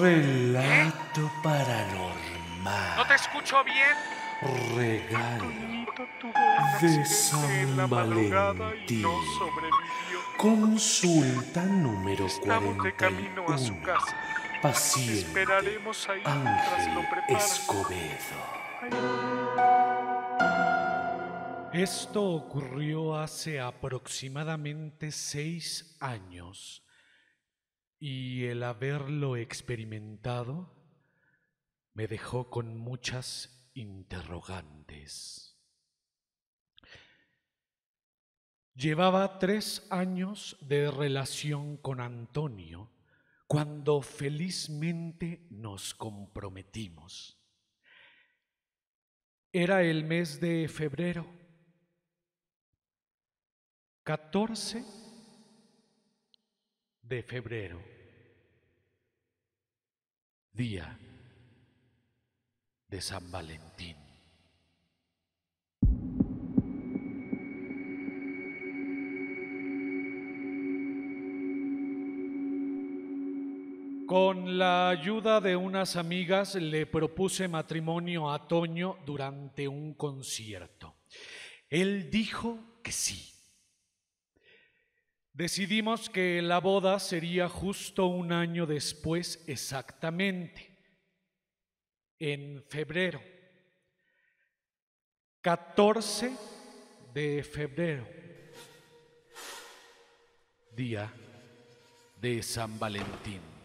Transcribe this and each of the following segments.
Relato paranormal. No te escucho bien. Regalo de San Valentín. Consulta número 41. A su Paciente Ángel Escobedo. Esto ocurrió hace aproximadamente seis años y el haberlo experimentado me dejó con muchas interrogantes. Llevaba tres años de relación con Antonio cuando felizmente nos comprometimos. Era el mes de febrero, 14 de febrero. Día de San Valentín. Con la ayuda de unas amigas le propuse matrimonio a Toño durante un concierto. Él dijo que sí. Decidimos que la boda sería justo un año después exactamente, en febrero, 14 de febrero, día de San Valentín.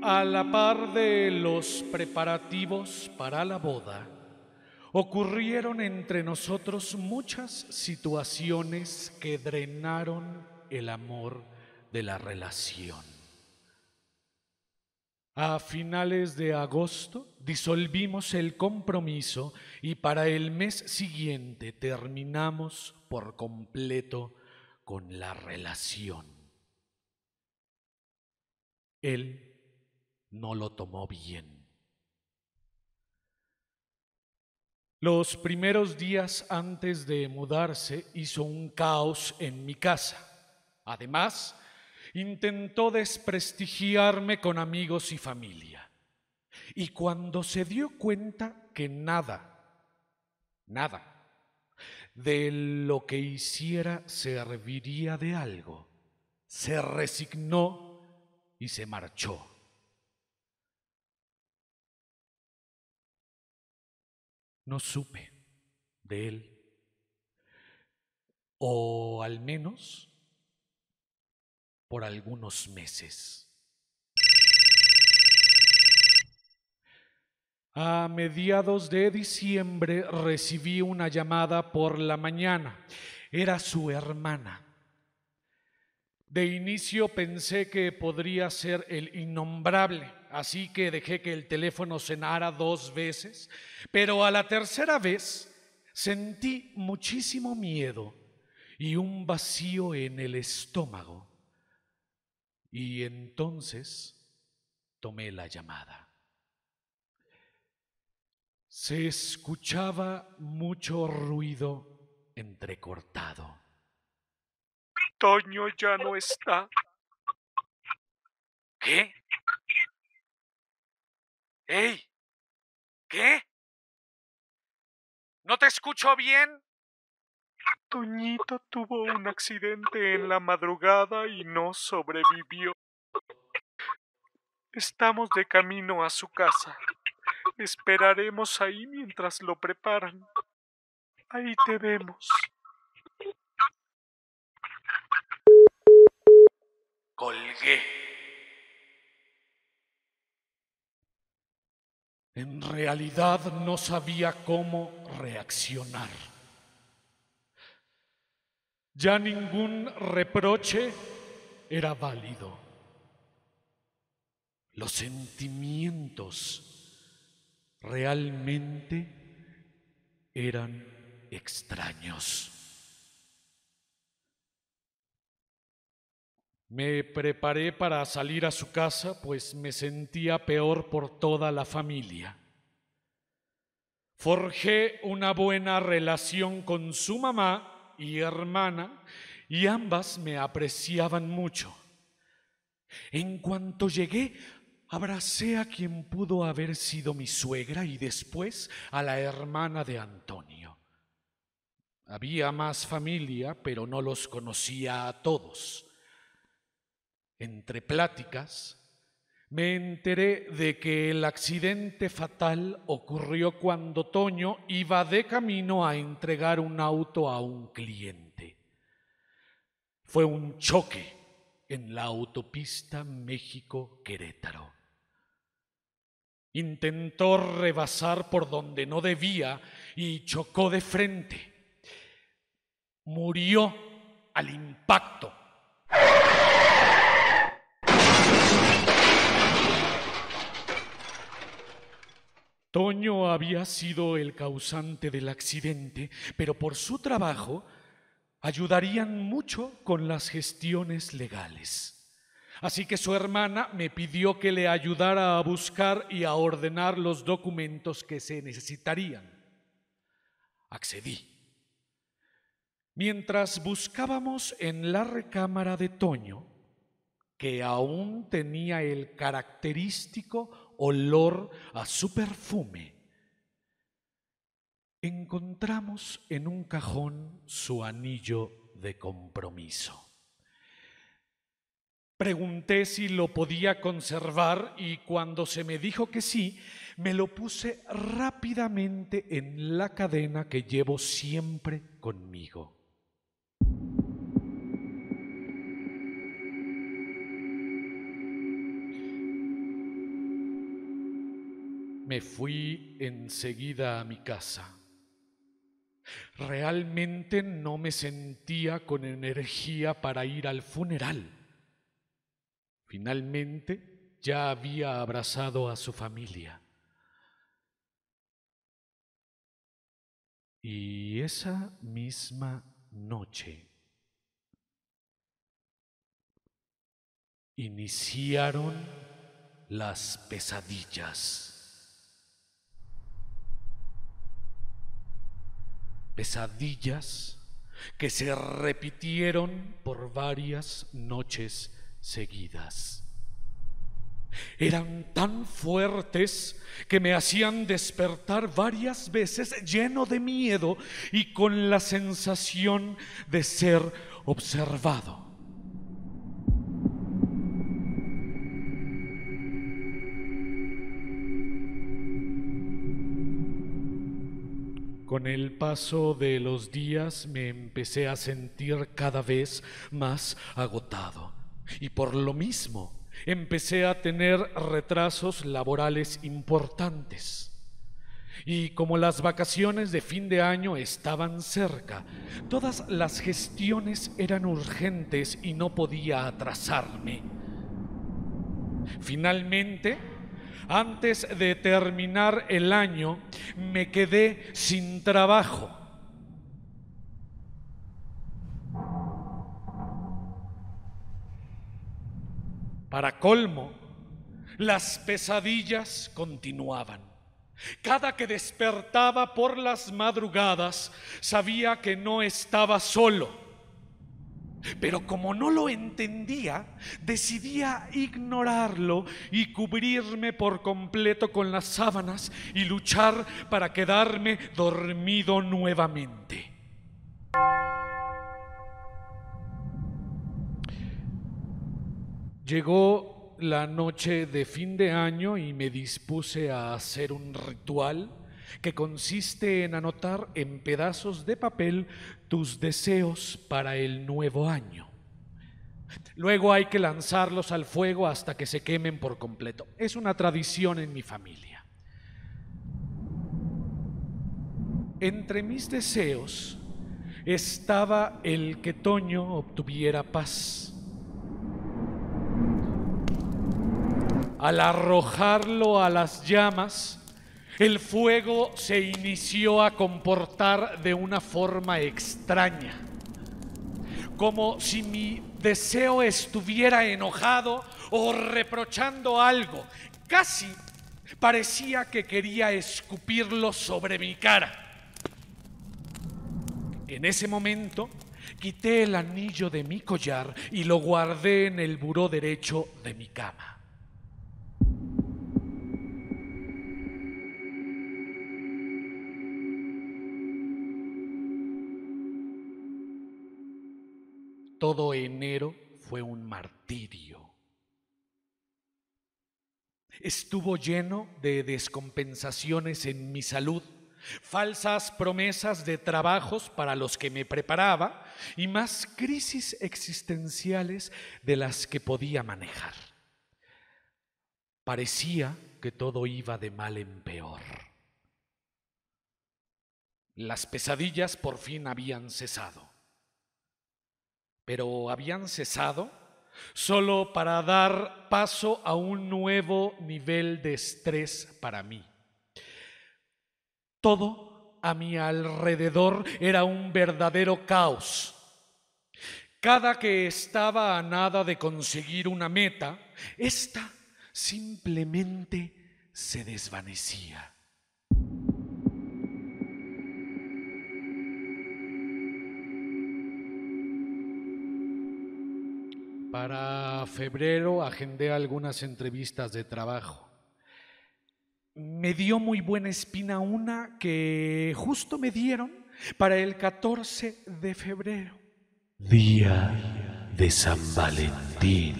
A la par de los preparativos para la boda, ocurrieron entre nosotros muchas situaciones que drenaron el amor de la relación. A finales de agosto disolvimos el compromiso y para el mes siguiente terminamos por completo con la relación. Él no lo tomó bien. Los primeros días antes de mudarse hizo un caos en mi casa. Además, intentó desprestigiarme con amigos y familia. Y cuando se dio cuenta que nada, nada, de lo que hiciera serviría de algo, se resignó y se marchó. no supe de él. O al menos por algunos meses. A mediados de diciembre recibí una llamada por la mañana. Era su hermana de inicio pensé que podría ser el innombrable, así que dejé que el teléfono cenara dos veces, pero a la tercera vez sentí muchísimo miedo y un vacío en el estómago. Y entonces tomé la llamada. Se escuchaba mucho ruido entrecortado. Toño ya no está. ¿Qué? ¡Ey! ¿Qué? ¿No te escucho bien? Toñito tuvo un accidente en la madrugada y no sobrevivió. Estamos de camino a su casa. Esperaremos ahí mientras lo preparan. Ahí te vemos. colgué. En realidad no sabía cómo reaccionar. Ya ningún reproche era válido. Los sentimientos realmente eran extraños. Me preparé para salir a su casa, pues me sentía peor por toda la familia. Forjé una buena relación con su mamá y hermana, y ambas me apreciaban mucho. En cuanto llegué, abracé a quien pudo haber sido mi suegra y después a la hermana de Antonio. Había más familia, pero no los conocía a todos entre pláticas, me enteré de que el accidente fatal ocurrió cuando Toño iba de camino a entregar un auto a un cliente. Fue un choque en la autopista México-Querétaro. Intentó rebasar por donde no debía y chocó de frente. Murió al impacto Toño había sido el causante del accidente, pero por su trabajo ayudarían mucho con las gestiones legales. Así que su hermana me pidió que le ayudara a buscar y a ordenar los documentos que se necesitarían. Accedí. Mientras buscábamos en la recámara de Toño, que aún tenía el característico olor a su perfume, encontramos en un cajón su anillo de compromiso. Pregunté si lo podía conservar y cuando se me dijo que sí, me lo puse rápidamente en la cadena que llevo siempre conmigo. me fui enseguida a mi casa. Realmente no me sentía con energía para ir al funeral. Finalmente ya había abrazado a su familia. Y esa misma noche iniciaron las pesadillas. pesadillas que se repitieron por varias noches seguidas. Eran tan fuertes que me hacían despertar varias veces lleno de miedo y con la sensación de ser observado. Con el paso de los días me empecé a sentir cada vez más agotado y por lo mismo empecé a tener retrasos laborales importantes. Y como las vacaciones de fin de año estaban cerca, todas las gestiones eran urgentes y no podía atrasarme. Finalmente, antes de terminar el año me quedé sin trabajo. Para colmo, las pesadillas continuaban. Cada que despertaba por las madrugadas, sabía que no estaba solo pero como no lo entendía, decidía ignorarlo y cubrirme por completo con las sábanas y luchar para quedarme dormido nuevamente. Llegó la noche de fin de año y me dispuse a hacer un ritual que consiste en anotar en pedazos de papel tus deseos para el nuevo año. Luego hay que lanzarlos al fuego hasta que se quemen por completo. Es una tradición en mi familia. Entre mis deseos estaba el que Toño obtuviera paz. Al arrojarlo a las llamas, el fuego se inició a comportar de una forma extraña, como si mi deseo estuviera enojado o reprochando algo. Casi parecía que quería escupirlo sobre mi cara. En ese momento, quité el anillo de mi collar y lo guardé en el buró derecho de mi cama. Todo enero fue un martirio. Estuvo lleno de descompensaciones en mi salud, falsas promesas de trabajos para los que me preparaba y más crisis existenciales de las que podía manejar. Parecía que todo iba de mal en peor. Las pesadillas por fin habían cesado pero habían cesado solo para dar paso a un nuevo nivel de estrés para mí. Todo a mi alrededor era un verdadero caos. Cada que estaba a nada de conseguir una meta, esta simplemente se desvanecía. Para febrero agendé algunas entrevistas de trabajo. Me dio muy buena espina una que justo me dieron para el 14 de febrero. Día de San Valentín.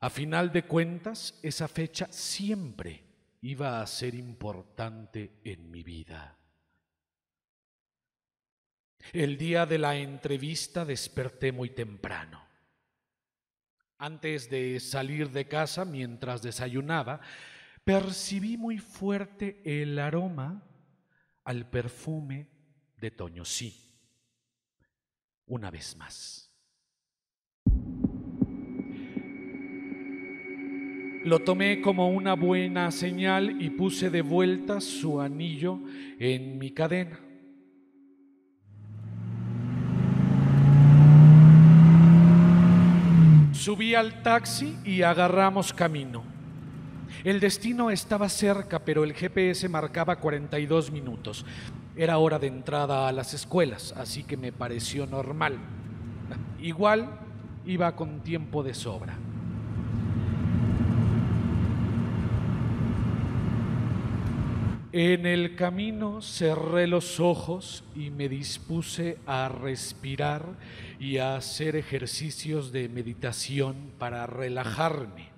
A final de cuentas, esa fecha siempre iba a ser importante en mi vida. El día de la entrevista desperté muy temprano. Antes de salir de casa, mientras desayunaba, percibí muy fuerte el aroma al perfume de Toño sí Una vez más. Lo tomé como una buena señal y puse de vuelta su anillo en mi cadena. Subí al taxi y agarramos camino. El destino estaba cerca, pero el GPS marcaba 42 minutos. Era hora de entrada a las escuelas, así que me pareció normal. Igual iba con tiempo de sobra. En el camino cerré los ojos y me dispuse a respirar y a hacer ejercicios de meditación para relajarme.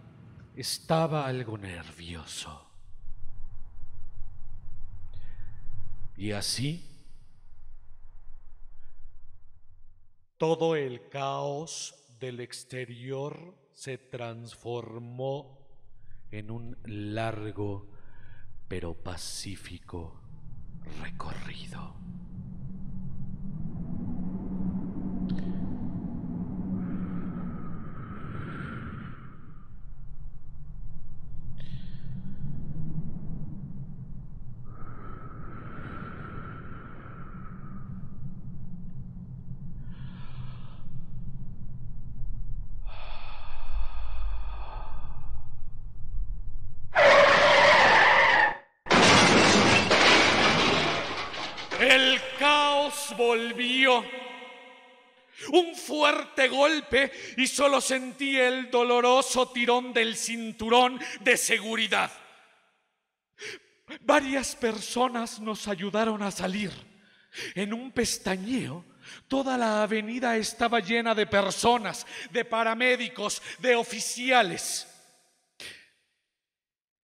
Estaba algo nervioso. Y así, todo el caos del exterior se transformó en un largo pero pacífico recorrido. fuerte golpe y solo sentí el doloroso tirón del cinturón de seguridad. Varias personas nos ayudaron a salir. En un pestañeo, toda la avenida estaba llena de personas, de paramédicos, de oficiales.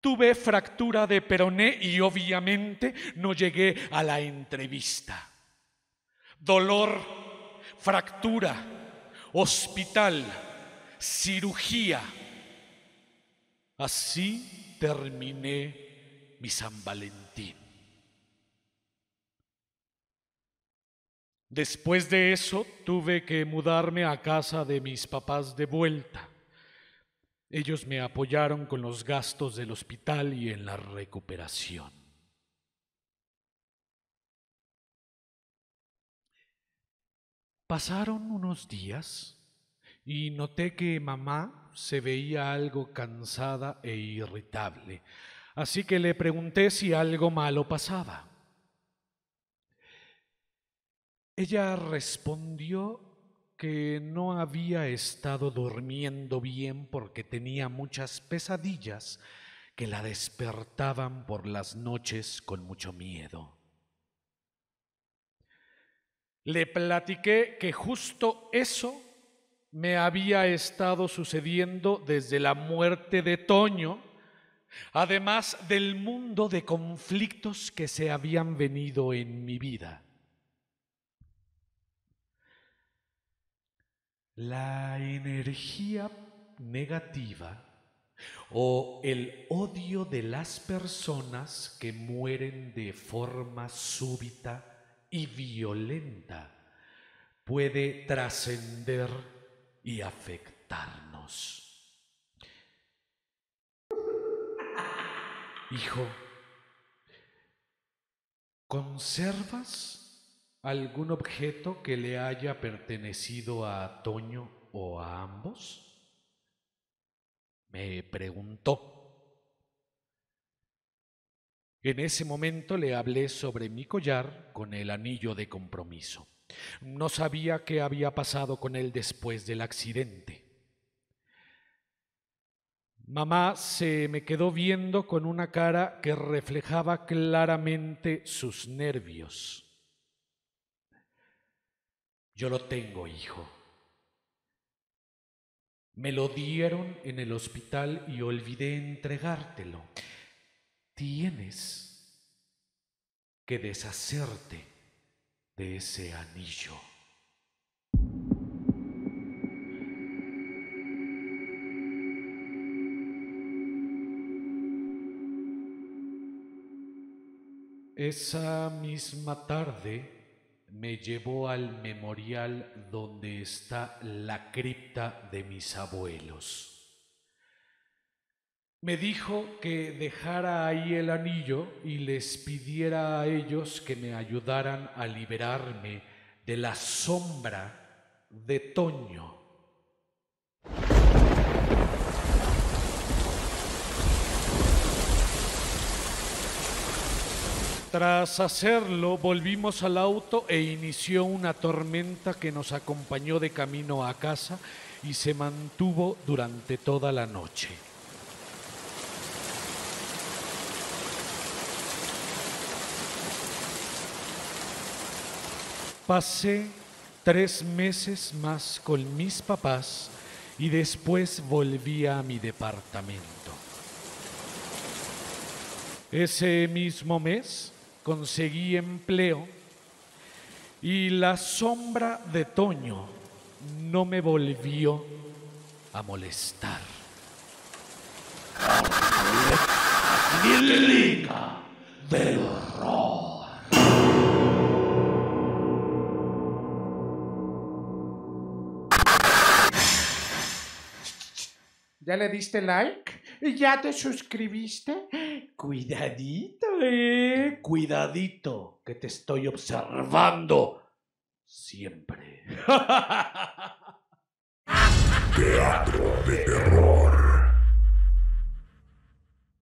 Tuve fractura de peroné y obviamente no llegué a la entrevista. Dolor, fractura, hospital, cirugía. Así terminé mi San Valentín. Después de eso tuve que mudarme a casa de mis papás de vuelta. Ellos me apoyaron con los gastos del hospital y en la recuperación. Pasaron unos días y noté que mamá se veía algo cansada e irritable, así que le pregunté si algo malo pasaba. Ella respondió que no había estado durmiendo bien porque tenía muchas pesadillas que la despertaban por las noches con mucho miedo. Le platiqué que justo eso me había estado sucediendo desde la muerte de Toño, además del mundo de conflictos que se habían venido en mi vida. La energía negativa o el odio de las personas que mueren de forma súbita y violenta puede trascender y afectarnos. Hijo, ¿conservas algún objeto que le haya pertenecido a Toño o a ambos? Me preguntó. En ese momento le hablé sobre mi collar con el anillo de compromiso. No sabía qué había pasado con él después del accidente. Mamá se me quedó viendo con una cara que reflejaba claramente sus nervios. Yo lo tengo, hijo. Me lo dieron en el hospital y olvidé entregártelo tienes que deshacerte de ese anillo. Esa misma tarde me llevó al memorial donde está la cripta de mis abuelos me dijo que dejara ahí el anillo y les pidiera a ellos que me ayudaran a liberarme de la sombra de Toño. Tras hacerlo, volvimos al auto e inició una tormenta que nos acompañó de camino a casa y se mantuvo durante toda la noche. Pasé tres meses más con mis papás y después volví a mi departamento. Ese mismo mes conseguí empleo y la sombra de Toño no me volvió a molestar. ¿Ya le diste like? ¿Ya te suscribiste? Cuidadito, eh. Cuidadito, que te estoy observando siempre. Teatro de terror.